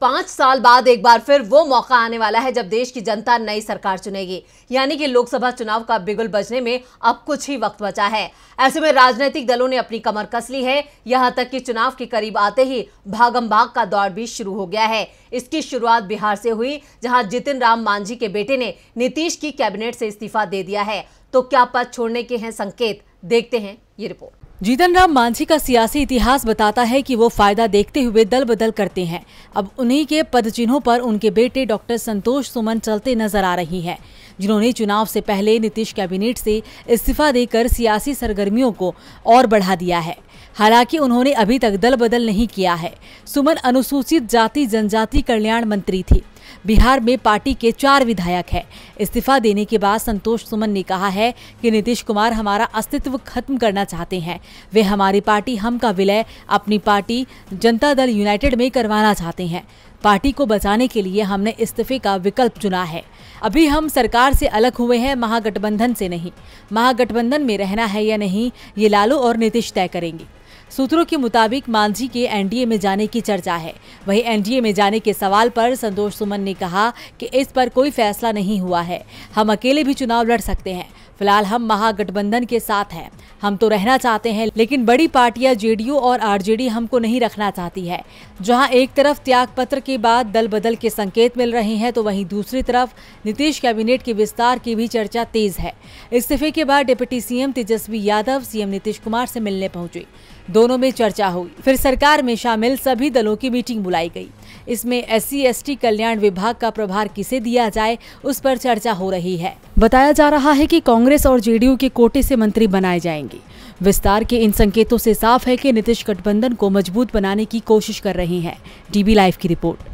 पांच साल बाद एक बार फिर वो मौका आने वाला है जब देश की जनता नई सरकार चुनेगी यानी कि लोकसभा चुनाव का बिगुल बजने में अब कुछ ही वक्त बचा है ऐसे में राजनीतिक दलों ने अपनी कमर कस ली है यहां तक कि चुनाव के करीब आते ही भागम भाग का दौर भी शुरू हो गया है इसकी शुरुआत बिहार से हुई जहां जितिन राम मांझी के बेटे ने नीतीश की कैबिनेट से इस्तीफा दे दिया है तो क्या पद छोड़ने के हैं संकेत देखते हैं ये रिपोर्ट जीतन राम मांझी का सियासी इतिहास बताता है कि वो फायदा देखते हुए दल बदल करते हैं अब उन्हीं के पद चिन्हों पर उनके बेटे डॉक्टर संतोष सुमन चलते नजर आ रही हैं जिन्होंने चुनाव से पहले नीतीश कैबिनेट से इस्तीफा देकर सियासी सरगर्मियों को और बढ़ा दिया है हालांकि उन्होंने अभी तक दल बदल नहीं किया है सुमन अनुसूचित जाति जनजाति कल्याण मंत्री थी बिहार में पार्टी के चार विधायक हैं इस्तीफा देने के बाद संतोष सुमन ने कहा है कि नीतीश कुमार हमारा अस्तित्व खत्म करना चाहते हैं वे हमारी पार्टी हम का विलय अपनी पार्टी जनता दल यूनाइटेड में करवाना चाहते हैं पार्टी को बचाने के लिए हमने इस्तीफे का विकल्प चुना है अभी हम सरकार से अलग हुए हैं महागठबंधन से नहीं महागठबंधन में रहना है या नहीं ये लालू और नीतीश तय करेंगे सूत्रों के मुताबिक मांझी के एनडीए में जाने की चर्चा है वहीं एनडीए में जाने के सवाल पर संतोष सुमन ने कहा कि इस पर कोई फैसला नहीं हुआ है हम अकेले भी चुनाव लड़ सकते हैं फिलहाल हम महागठबंधन के साथ हैं हम तो रहना चाहते हैं लेकिन बड़ी पार्टियां जेडीयू और आरजेडी हमको नहीं रखना चाहती है जहां एक तरफ त्याग पत्र के बाद दल बदल के संकेत मिल रहे हैं तो वहीं दूसरी तरफ नीतीश कैबिनेट के विस्तार की भी चर्चा तेज है इस्तीफे के बाद deputy CM Tejashwi Yadav CM Nitish Kumar से मिलने पहुंचे दोनों में चर्चा हुई फिर सरकार में शामिल सभी दलों की मीटिंग बुलाई गई इसमें एस सी कल्याण विभाग का प्रभार किसे दिया जाए उस पर चर्चा हो रही है बताया जा रहा है कि कांग्रेस और जेडीयू के कोटे से मंत्री बनाए जाएंगे विस्तार के इन संकेतों से साफ है कि नीतीश गठबंधन को मजबूत बनाने की कोशिश कर रही है डीबी लाइव की रिपोर्ट